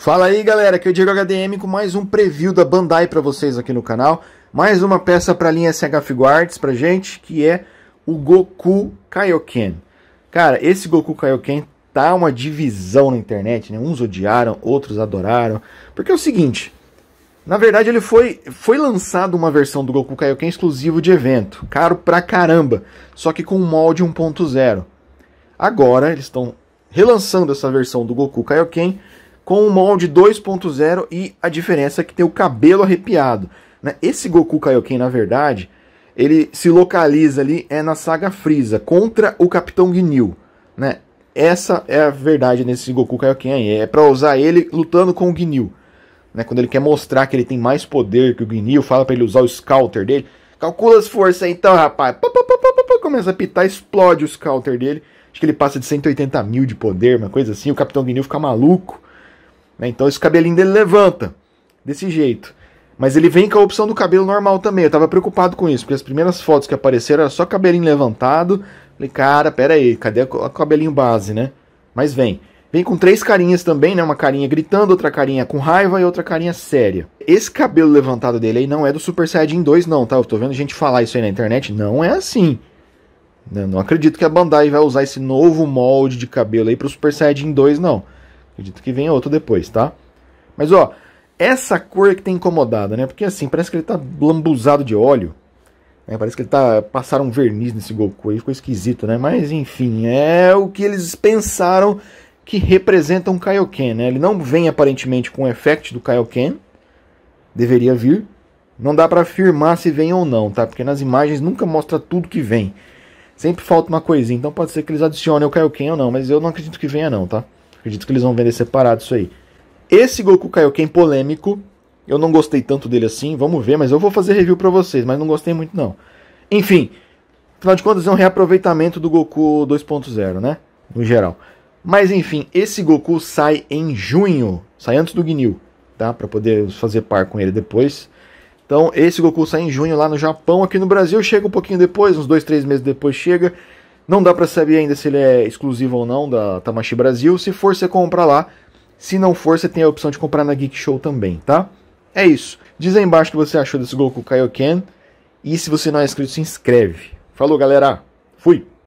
Fala aí galera, aqui é o Diego HDM com mais um preview da Bandai para vocês aqui no canal. Mais uma peça para a linha SH Guards pra gente, que é o Goku Kaioken. Cara, esse Goku Kaioken tá uma divisão na internet, né? Uns odiaram, outros adoraram. Porque é o seguinte, na verdade ele foi, foi lançado uma versão do Goku Kaioken exclusivo de evento, caro pra caramba, só que com um molde 1.0. Agora eles estão relançando essa versão do Goku Kaioken com o molde 2.0 e a diferença é que tem o cabelo arrepiado. Né? Esse Goku Kaioken, na verdade, ele se localiza ali é na saga Freeza contra o Capitão Ginyu, né? Essa é a verdade nesse Goku Kaioken aí, é para usar ele lutando com o Ginyu, né? Quando ele quer mostrar que ele tem mais poder que o Ginyu, fala para ele usar o scouter dele. Calcula as forças então, rapaz. Pá, pá, pá, começa a pitar, explode o scouter dele. Acho que ele passa de 180 mil de poder, uma coisa assim. O Capitão Ginyu fica maluco. Né? Então esse cabelinho dele levanta desse jeito. Mas ele vem com a opção do cabelo normal também. Eu tava preocupado com isso, porque as primeiras fotos que apareceram era só cabelinho levantado. Falei, cara, pera aí, cadê o cabelinho base, né? Mas vem. Vem com três carinhas também, né? Uma carinha gritando, outra carinha com raiva e outra carinha séria. Esse cabelo levantado dele aí não é do Super Saiyajin 2, não, tá? Eu tô vendo gente falar isso aí na internet. Não é assim. Eu né? não acredito que a Bandai vai usar esse novo molde de cabelo aí pro Super Saiyajin 2, não. Acredito que venha outro depois, tá? Mas ó, essa cor que tem incomodada, né? Porque assim, parece que ele tá lambuzado de óleo. Né? Parece que ele tá. Passaram um verniz nesse Goku aí, ficou esquisito, né? Mas enfim, é o que eles pensaram que representa um Kaioken, né? Ele não vem aparentemente com o effect do Kaioken. Deveria vir. Não dá para afirmar se vem ou não, tá? Porque nas imagens nunca mostra tudo que vem. Sempre falta uma coisinha, então pode ser que eles adicionem o Kaioken ou não, mas eu não acredito que venha não, tá? Acredito que eles vão vender separado isso aí. Esse Goku Kaioken é polêmico, eu não gostei tanto dele assim, vamos ver, mas eu vou fazer review para vocês, mas não gostei muito não. Enfim, afinal de contas é um reaproveitamento do Goku 2.0, né? No geral. Mas enfim, esse Goku sai em junho, sai antes do Ginyu, tá? Para poder fazer par com ele depois. Então, esse Goku sai em junho lá no Japão, aqui no Brasil chega um pouquinho depois, uns dois, três meses depois chega. Não dá para saber ainda se ele é exclusivo ou não da Tamashi Brasil. Se for, você compra lá. Se não for, você tem a opção de comprar na Geek Show também, tá? É isso. Diz aí embaixo o que você achou desse Goku Kaioken. E se você não é inscrito, se inscreve. Falou, galera. Fui.